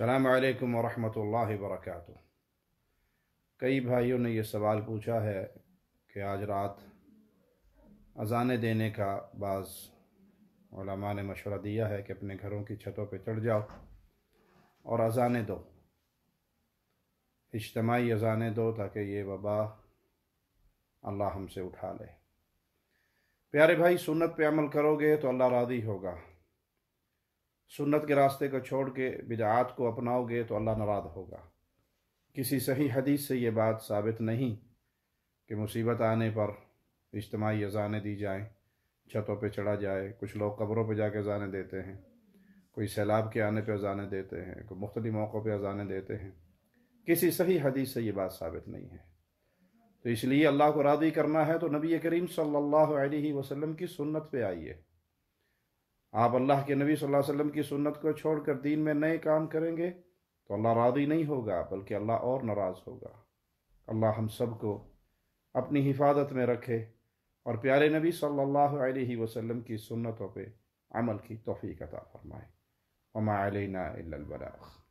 अस्सलाम वालेकुम वरहमतुल्लाहि वबरकातुहू कई भाइयों ने यह सवाल पूछा है कि आज रात अजाने देने का बाज़ ने मशवरा दिया है कि अपने घरों की छतों पर चढ़ जाओ और अजाने दो इज्तमाही अजाने दो ताकि ये वबा अल्लाह हमसे उठा ले प्यारे भाई सुन्नत पे अमल करोगे तो अल्लाह राज़ी होगा सुन्नत के रास्ते को छोड़ के बिदात को अपनाओगे तो अल्लाह नाराज होगा किसी सही हदीस से ये बात साबित नहीं कि मुसीबत आने पर इज्तमाही अजाने दी जाएं छतों पे चढ़ा जाए कुछ लोग कब्रों पे जाके अजाने देते हैं कोई सैलाब के आने पे अजाने देते हैं कोई मुख्त मौक़ों पे अजाने देते हैं किसी सही हदीस से ये बात साबित नहीं है तो इसलिए अल्लाह को राज़ी करना है तो नबी करीम सल्लल्लाहु अलैहि वसल्लम की सुन्नत पे आइए आप अल्लाह के नबी सल्लल्लाहु अलैहि वसल्लम की सुन्नत को छोड़कर दीन में नए काम करेंगे तो अल्लाह राजी नहीं होगा बल्कि अल्लाह और नाराज़ होगा अल्लाह हम सबको अपनी हिफाजत में रखे और प्यारे नबी सल्लल्लाहु अलैहि वसल्लम की सुन्नतों पे अमल की तोफ़ी अता फरमाए अमा